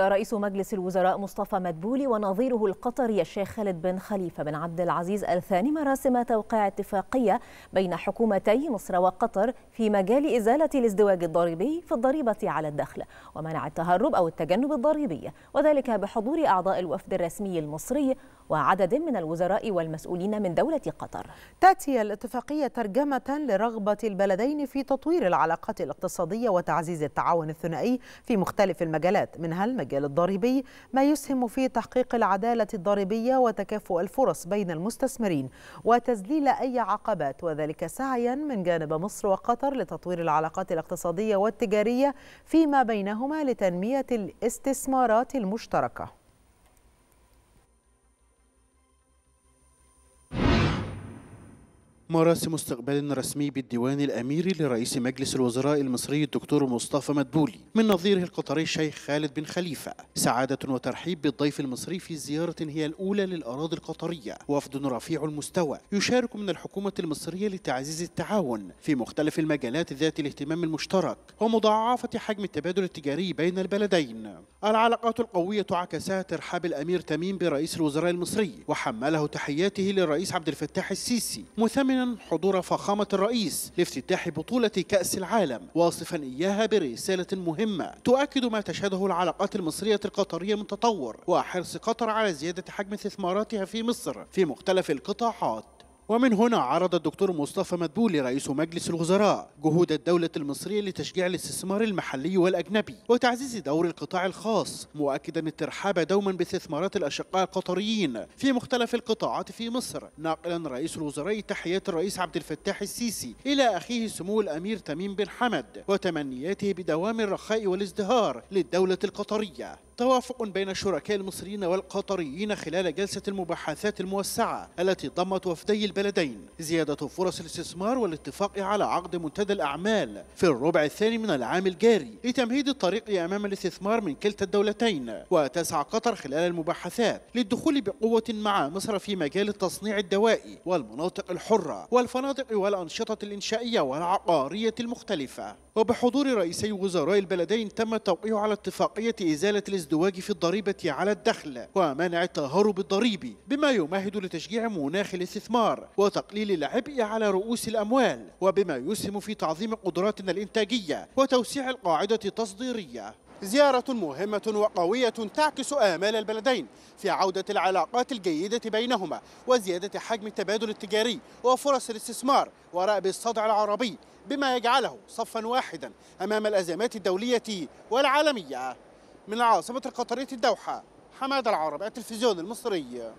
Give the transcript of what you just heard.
رئيس مجلس الوزراء مصطفى مدبولي ونظيره القطري الشيخ خالد بن خليفة بن عبد العزيز الثاني مراسم توقيع اتفاقية بين حكومتي مصر وقطر في مجال إزالة الازدواج الضريبي في الضريبة على الدخل ومنع التهرب أو التجنب الضريبي وذلك بحضور أعضاء الوفد الرسمي المصري وعدد من الوزراء والمسؤولين من دولة قطر تأتي الاتفاقية ترجمة لرغبة البلدين في تطوير العلاقات الاقتصادية وتعزيز التعاون الثنائي في مختلف المجالات منها المجال الضريبي ما يسهم في تحقيق العدالة الضريبية وتكافؤ الفرص بين المستثمرين وتذليل أي عقبات وذلك سعيا من جانب مصر وقطر لتطوير العلاقات الاقتصادية والتجارية فيما بينهما لتنمية الاستثمارات المشتركة مراسم استقبال رسمي بالديوان الأميري لرئيس مجلس الوزراء المصري الدكتور مصطفى مدبولي من نظيره القطري الشيخ خالد بن خليفة سعادة وترحيب بالضيف المصري في زيارة هي الأولى للأراضي القطرية وفد رفيع المستوى يشارك من الحكومة المصرية لتعزيز التعاون في مختلف المجالات ذات الاهتمام المشترك ومضاعفة حجم التبادل التجاري بين البلدين العلاقات القوية عكسها ترحاب الأمير تميم برئيس الوزراء المصري وحمله تحياته للرئيس عبد الفتاح السيسي مثمنا حضور فخامة الرئيس لافتتاح بطولة كأس العالم واصفا إياها برسالة مهمة تؤكد ما تشهده العلاقات المصرية القطرية من تطور وحرص قطر على زيادة حجم استثماراتها في مصر في مختلف القطاعات ومن هنا عرض الدكتور مصطفى مدبولي رئيس مجلس الوزراء جهود الدولة المصرية لتشجيع الاستثمار المحلي والأجنبي وتعزيز دور القطاع الخاص مؤكدا الترحاب دوما باستثمارات الأشقاء القطريين في مختلف القطاعات في مصر ناقلا رئيس الوزراء تحيات الرئيس عبد الفتاح السيسي إلى أخيه سمو الأمير تميم بن حمد وتمنياته بدوام الرخاء والازدهار للدولة القطرية توافق بين الشركاء المصريين والقطريين خلال جلسة المباحثات الموسعة التي ضمت وفدي البلد البلدين زيادة فرص الاستثمار والاتفاق على عقد منتدى الأعمال في الربع الثاني من العام الجاري لتمهيد الطريق أمام الاستثمار من كلتا الدولتين وتسعى قطر خلال المباحثات للدخول بقوة مع مصر في مجال التصنيع الدوائي والمناطق الحرة والفنادق والأنشطة الإنشائية والعقارية المختلفة وبحضور رئيسي وزراء البلدين تم التوقيع على اتفاقية إزالة الازدواج في الضريبة على الدخل ومنع التهرب الضريبي بما يمهد لتشجيع مناخ الاستثمار وتقليل العبء على رؤوس الأموال وبما يسهم في تعظيم قدراتنا الإنتاجية وتوسيع القاعدة التصديرية زيارة مهمة وقوية تعكس آمال البلدين في عودة العلاقات الجيدة بينهما وزيادة حجم التبادل التجاري وفرص الاستثمار ورأب الصدع العربي بما يجعله صفا واحدا أمام الأزمات الدولية والعالمية من العاصمة القطرية الدوحة حماد العرب التلفزيون المصري